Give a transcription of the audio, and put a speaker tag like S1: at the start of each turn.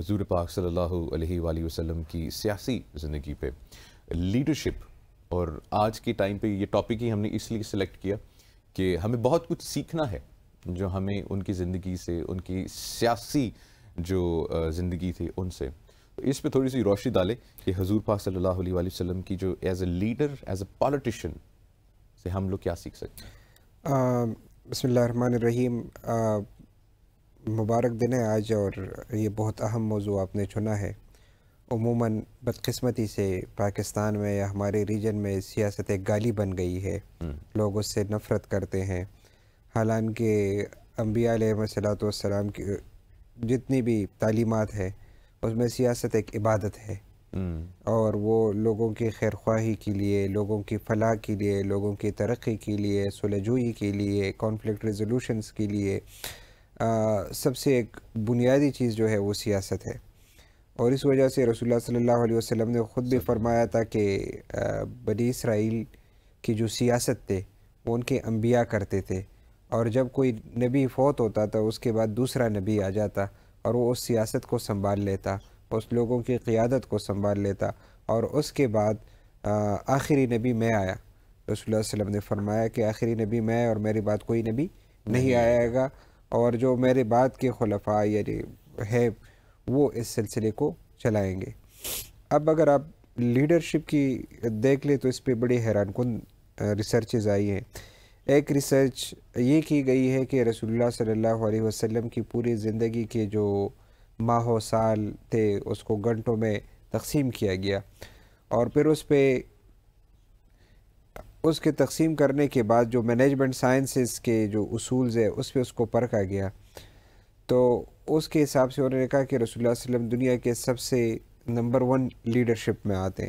S1: हजूर पाक सल्लल्लाहु वसम की सियासी ज़िंदगी पे लीडरशिप और आज के टाइम पे ये टॉपिक ही हमने इसलिए सिलेक्ट किया कि हमें बहुत कुछ सीखना है जो हमें उनकी ज़िंदगी से उनकी सियासी जो ज़िंदगी थी उनसे तो इस पे थोड़ी सी रोशनी डालें कि हजूर पाक सल्लल्लाहु वसलम की जो as a leader as a politician से हम लोग क्या सीख सकते
S2: हैं बसमीम मुबारक दिन है आज और ये बहुत अहम मौजू आपने चुना है अमूमा बदकस्मती से पाकिस्तान में या हमारे रीजन में सियासत एक गाली बन गई है हम्म। लोग उससे नफ़रत करते हैं हालांकि अम्बिया सलाम की जितनी भी तालीमत है उसमें सियासत एक इबादत है हम्म। और वो लोगों की खैर ख्वाही के लिए लोगों की फलाह के लिए लोगों की तरक्की के लिए सुलझुई के लिए कॉन्फ्लिक्ट रेजोलूशंस के लिए सबसे एक बुनियादी चीज़ जो है वो सियासत है और इस वजह से रसोल्ला सल्लल्लाहु ने ख़ुद भी फरमाया था कि बनी इसराइल की जो सियासत थे वो उनके अम्बिया करते थे और जब कोई नबी फ़ौत होता था उसके बाद दूसरा नबी आ जाता और वो उस सियासत को संभाल लेता उस लोगों की क़ियादत को संभाल लेता और उसके बाद आखिरी नबी मैं आया रसोल्ला वसम ने फरमाया कि आखिरी नबी मैं और मेरे बाद कोई नबी नहीं आएगा और जो मेरे बाद के खलफा यानी है वो इस सिलसिले को चलाएंगे अब अगर आप लीडरशिप की देख लें तो इस पर बड़ी हैरान कन रिसर्चेज आई हैं एक रिसर्च ये की गई है कि रसोल्ला सल्ला वसम की पूरी ज़िंदगी के जो माहो साल थे उसको घंटों में तकसीम किया गया और फिर उस पर उसके तकसीम करने के बाद जो मैनेजमेंट साइंसेस के जो असूल है उस पर उसको परखा गया तो उसके हिसाब से उन्होंने कहा कि रसोल्ला वसम दुनिया के सबसे नंबर वन लीडरशिप में आते हैं